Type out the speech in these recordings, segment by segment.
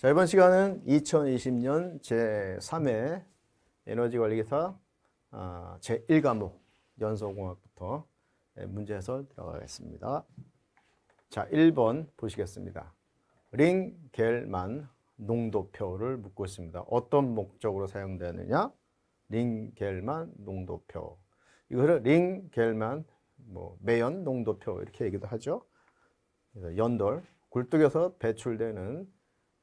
자, 이번 시간은 2020년 제3회 에너지관리기사 어, 아, 제1과목 연소공학부터 예, 문제 해설 들어가겠습니다. 자, 1번 보시겠습니다. 링겔만 농도표를 묻고 있습니다. 어떤 목적으로 사용되느냐? 링겔만 농도표. 이거를 링겔만 뭐 매연 농도표 이렇게 얘기도 하죠. 연돌 굴뚝에서 배출되는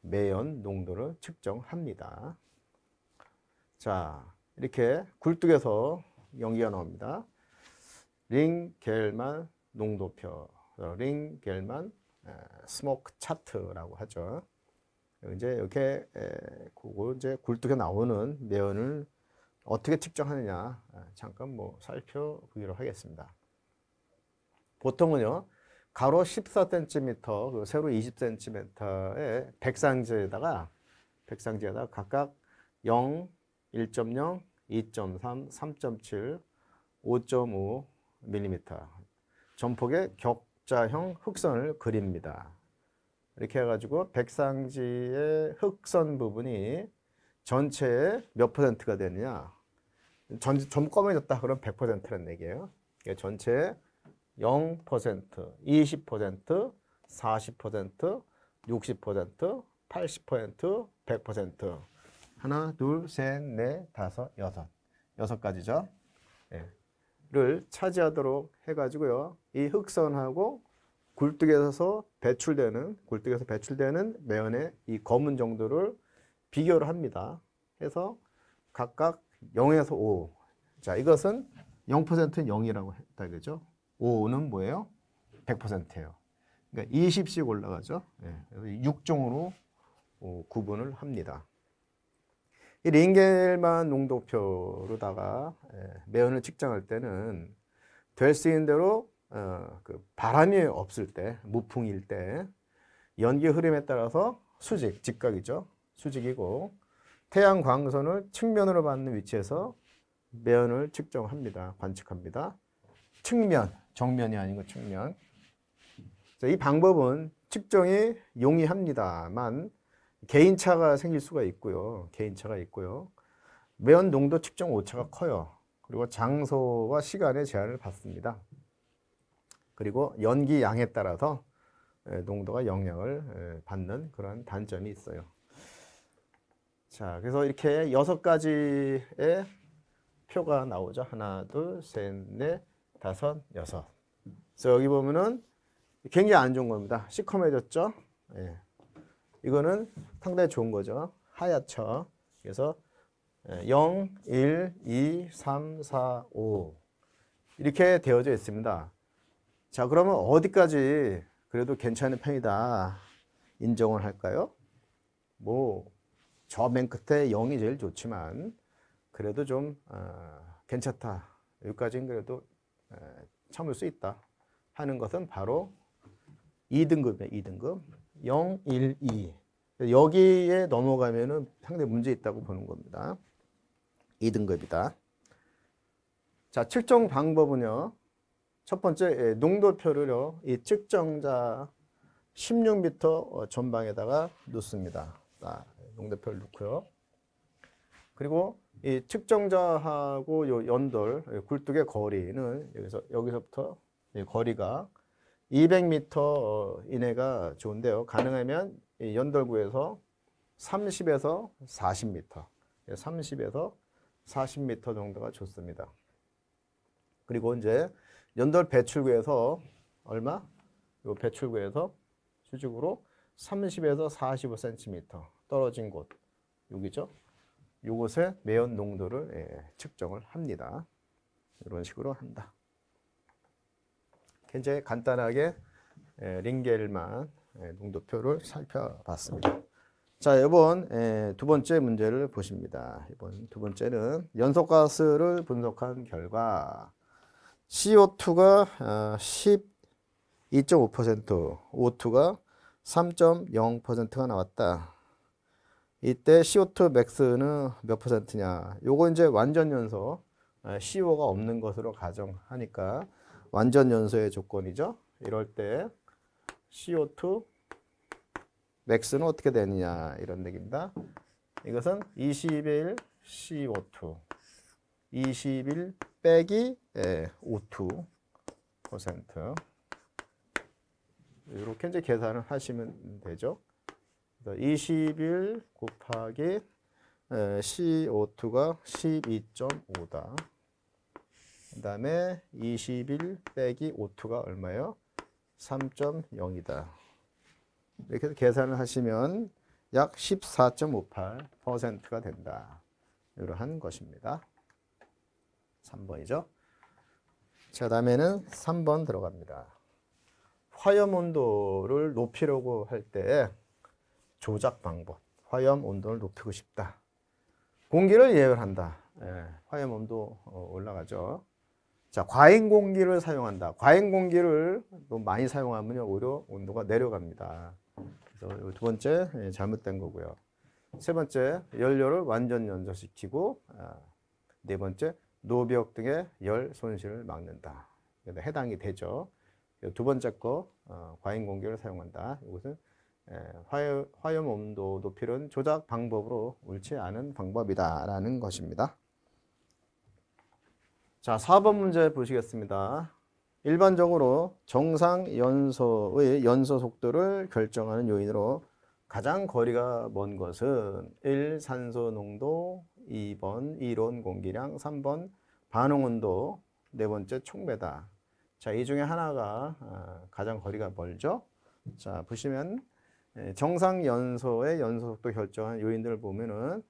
매연 농도를 측정합니다. 자, 이렇게 굴뚝에서 연기가 나옵니다. 링겔만 농도표, 어, 링겔만 스모크 차트라고 하죠. 이제 이렇게 그거 이제 굴뚝에 나오는 매연을 어떻게 측정하느냐 잠깐 뭐 살펴보기로 하겠습니다. 보통은요 가로 14cm, 세로 20cm의 백상지에다가 백상지에다가 각각 0, 1.0, 2.3, 3.7, 5.5mm 전폭의 격자형 흑선을 그립니다. 이렇게 해가지고 백상지의 흑선 부분이 전체의 몇 퍼센트가 되느냐 전, 전부 검해졌다 그럼 100%라는 얘기예요. 전체 0%, 20%, 40%, 60%, 80%, 100%. 하나, 둘, 셋, 넷, 다섯, 여섯. 여섯 가지죠. 예. 를 차지하도록 해가지고요. 이 흑선하고 굴뚝에서 배출되는, 굴뚝에서 배출되는 매연의 이 검은 정도를 비교를 합니다. 해서 각각 0에서 5. 자, 이것은 0%는 0이라고 했다, 그죠? 5는 뭐예요? 100%예요. 그러니까 20씩 올라가죠. 6종으로 예. 어, 구분을 합니다. 이 링겔만 농도표로다가 예, 매연을 측정할 때는 될 수 있는 대로 어, 그 바람이 없을 때, 무풍일 때 연기 흐름에 따라서 수직, 직각이죠. 수직이고 태양 광선을 측면으로 받는 위치에서 매연을 측정합니다. 관측합니다. 측면, 정면이 아니고 측면. 이 방법은 측정이 용이합니다만 개인차가 생길 수가 있고요. 개인차가 있고요. 매연 농도 측정 오차가 커요. 그리고 장소와 시간의 제한을 받습니다. 그리고 연기 양에 따라서 농도가 영향을 받는 그런 단점이 있어요. 자, 그래서 이렇게 여섯 가지의 표가 나오죠. 하나, 둘, 셋, 넷, 다섯, 여섯. 그래서 여기 보면은 굉장히 안 좋은 겁니다. 시커매졌죠? 예. 이거는 상당히 좋은 거죠. 하얗죠. 그래서 0, 1, 2, 3, 4, 5 이렇게 되어져 있습니다. 자 그러면 어디까지 그래도 괜찮은 편이다 인정을 할까요? 뭐 저 맨 끝에 0이 제일 좋지만 그래도 좀 어, 괜찮다 여기까지는 그래도 참을 수 있다 하는 것은 바로 2등급이에요. 2등급. 0, 1, 2. 여기에 넘어가면은 상당히 문제 있다고 보는 겁니다. 2등급이다. 자, 측정 방법은요. 첫 번째 예, 농도표를요. 이 측정자 16m 어, 전방에다가 놓습니다. 자, 농도표를 놓고요. 그리고 이 측정자하고 요 연돌 굴뚝의 거리는 여기서 여기서부터 거리가 200m 어, 이내가 좋은데요. 가능하면 연돌구에서 30에서 40m, 30에서 40m 정도가 좋습니다. 그리고 이제 연돌 배출구에서 얼마? 요 배출구에서 수직으로 30에서 45cm 떨어진 곳 여기죠. 이것의 매연 농도를 예, 측정을 합니다. 이런 식으로 한다. 굉장히 간단하게 예, 링겔만 예, 농도표를 살펴봤습니다. 자, 이번 예, 두 번째 문제를 보십니다. 이번 두 번째는 연소가스를 분석한 결과 CO2가 12.5%, O2가 3.0%가 나왔다. 이때 CO2 맥스는몇 퍼센트냐. 요거 이제 완전 연소 아, CO가 없는 것으로 가정하니까 완전 연소의 조건이죠. 이럴 때 CO2 m a 는 어떻게 되느냐 이런 얘기입니다. 이것은 21 CO2 21 빼기 O2 예, 이렇게 이제 계산을 하시면 되죠. 21 곱하기 CO2가 12.5다. 그 다음에 21 빼기 O2가 얼마예요? 3.0이다. 이렇게 계산을 하시면 약 14.58%가 된다. 이러한 것입니다. 3번이죠. 자, 다음에는 3번 들어갑니다. 화염 온도를 높이려고 할때 조작 방법. 화염 온도를 높이고 싶다. 공기를 예열한다. 예, 화염 온도 어, 올라가죠. 자, 과잉 공기를 사용한다. 과잉 공기를 너무 많이 사용하면 오히려 온도가 내려갑니다. 그래서 두 번째 예, 잘못된 거고요. 세 번째 연료를 완전 연소시키고 아, 네 번째 노벽 등의 열 손실을 막는다. 해당이 되죠. 두 번째 거 어, 과잉 공기를 사용한다. 이것은 화염 온도 높이는 조작 방법으로 옳지 않은 방법이다라는 것입니다. 자, 4번 문제 보시겠습니다. 일반적으로 정상 연소의 연소 속도를 결정하는 요인으로 가장 거리가 먼 것은 1. 산소 농도 2번 이론 공기량 3번 반응 온도 네 번째 총매다 자이 중에 하나가 어, 가장 거리가 멀죠 자 보시면 예, 정상 연소의 연소속도 결정한 요인들을 보면은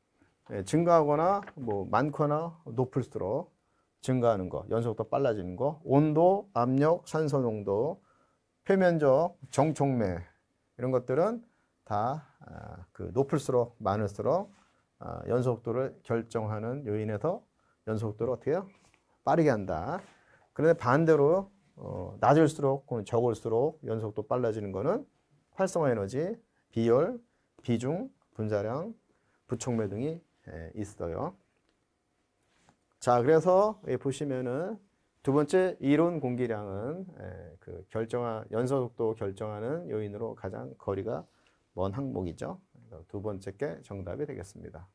예, 증가하거나 뭐 많거나 높을수록 증가하는 거, 연속도 빨라지는 거, 온도, 압력, 산소 농도, 표면적, 정촉매 이런 것들은 다그 아, 높을수록 많을수록 아, 연속도를 결정하는 요인에서 연속도를 어떻게 해요? 빠르게 한다. 그런데 반대로 어, 낮을수록 혹은 적을수록 연속도 빨라지는 거는 활성화 에너지, 비열, 비중, 분자량, 부촉매 등이 예, 있어요. 자, 그래서 보시면은 두 번째 이론 공기량은 예, 그 결정한 연소 속도 결정하는 요인으로 가장 거리가 먼 항목이죠. 두 번째 게 정답이 되겠습니다.